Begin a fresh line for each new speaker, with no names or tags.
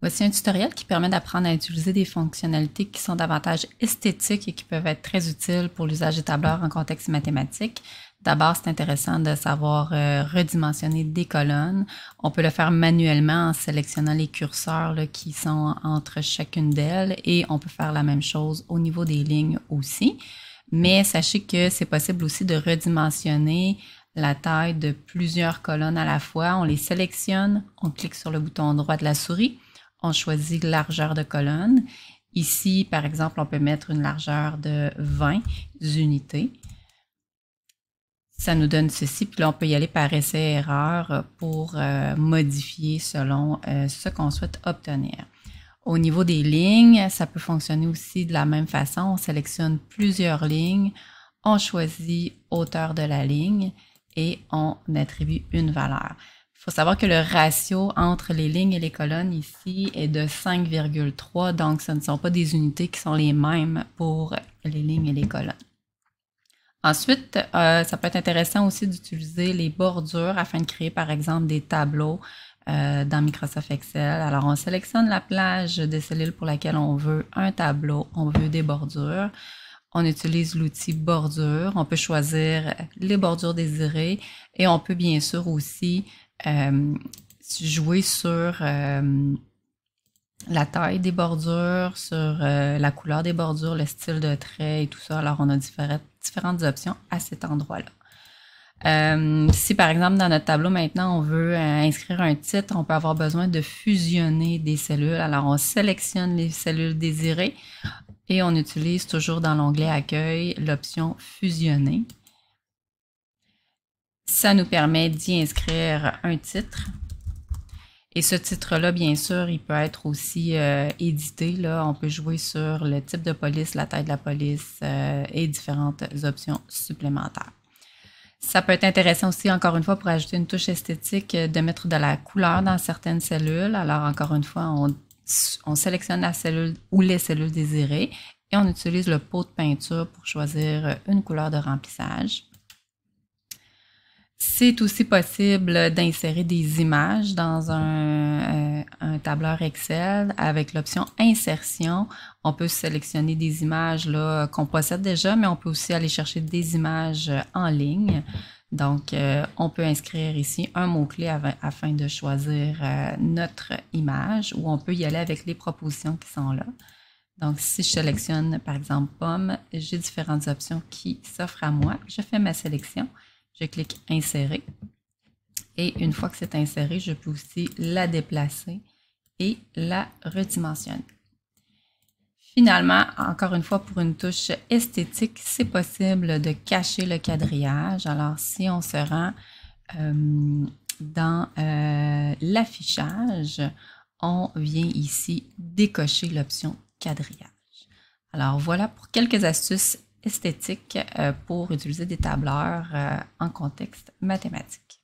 Voici un tutoriel qui permet d'apprendre à utiliser des fonctionnalités qui sont davantage esthétiques et qui peuvent être très utiles pour l'usage des tableurs en contexte mathématique. D'abord, c'est intéressant de savoir euh, redimensionner des colonnes. On peut le faire manuellement en sélectionnant les curseurs qui sont entre chacune d'elles et on peut faire la même chose au niveau des lignes aussi. Mais sachez que c'est possible aussi de redimensionner la taille de plusieurs colonnes à la fois. On les sélectionne, on clique sur le bouton droit de la souris, on choisit largeur de colonne. Ici, par exemple, on peut mettre une largeur de 20 unités. Ça nous donne ceci, puis là, on peut y aller par essai-erreur pour euh, modifier selon euh, ce qu'on souhaite obtenir. Au niveau des lignes, ça peut fonctionner aussi de la même façon. On sélectionne plusieurs lignes, on choisit hauteur de la ligne et on attribue une valeur. Il faut savoir que le ratio entre les lignes et les colonnes ici est de 5,3, donc ce ne sont pas des unités qui sont les mêmes pour les lignes et les colonnes. Ensuite, euh, ça peut être intéressant aussi d'utiliser les bordures afin de créer par exemple des tableaux euh, dans Microsoft Excel. Alors, on sélectionne la plage de cellules pour laquelle on veut un tableau, on veut des bordures. On utilise l'outil bordure. On peut choisir les bordures désirées et on peut bien sûr aussi euh, jouer sur euh, la taille des bordures, sur la couleur des bordures, le style de trait et tout ça. Alors, on a différentes options à cet endroit-là. Euh, si par exemple dans notre tableau maintenant on veut euh, inscrire un titre, on peut avoir besoin de fusionner des cellules. Alors on sélectionne les cellules désirées et on utilise toujours dans l'onglet accueil l'option fusionner. Ça nous permet d'y inscrire un titre. Et ce titre-là, bien sûr, il peut être aussi euh, édité. Là. On peut jouer sur le type de police, la taille de la police et différentes options supplémentaires. Ça peut être intéressant aussi, encore une fois, pour ajouter une touche esthétique, euh, de mettre de la couleur dans certaines cellules. Alors, encore une fois, on, sélectionne la cellule ou les cellules désirées et on utilise le pot de peinture pour choisir euh, une couleur de remplissage. C'est aussi possible d'insérer des images dans euh, un, tableur Excel avec l'option insertion. On peut sélectionner des images qu'on possède déjà, mais on peut aussi aller chercher des images euh, en ligne. Donc, euh, on peut inscrire ici un mot-clé afin de choisir notre image ou on peut y aller avec les propositions qui sont là. Donc, si je sélectionne, par exemple, pomme, j'ai différentes options qui s'offrent à moi. Je fais ma sélection. Je clique insérer. Et une fois que c'est inséré, je peux aussi la déplacer et la redimensionner. Finalement, encore une fois, pour une touche esthétique, c'est possible de cacher le quadrillage. Alors, si on se rend euh, dans euh, l'affichage, on vient ici décocher l'option quadrillage. Alors, voilà pour quelques astuces esthétique euh, pour utiliser des tableurs euh, en contexte mathématique.